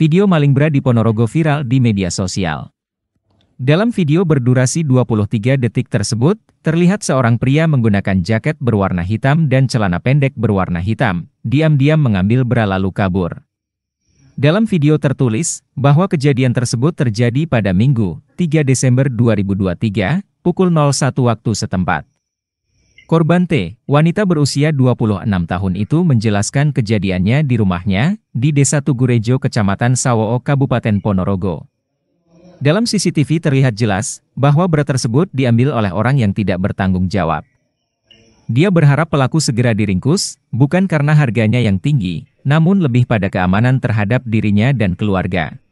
video maling bra di Ponorogo viral di media sosial. Dalam video berdurasi 23 detik tersebut, terlihat seorang pria menggunakan jaket berwarna hitam dan celana pendek berwarna hitam, diam-diam mengambil bra lalu kabur. Dalam video tertulis, bahwa kejadian tersebut terjadi pada Minggu, 3 Desember 2023, pukul 01 waktu setempat. Korban T, wanita berusia 26 tahun itu menjelaskan kejadiannya di rumahnya, di Desa Tugurejo, Kecamatan Sawoo, Kabupaten Ponorogo. Dalam CCTV terlihat jelas, bahwa berat tersebut diambil oleh orang yang tidak bertanggung jawab. Dia berharap pelaku segera diringkus, bukan karena harganya yang tinggi, namun lebih pada keamanan terhadap dirinya dan keluarga.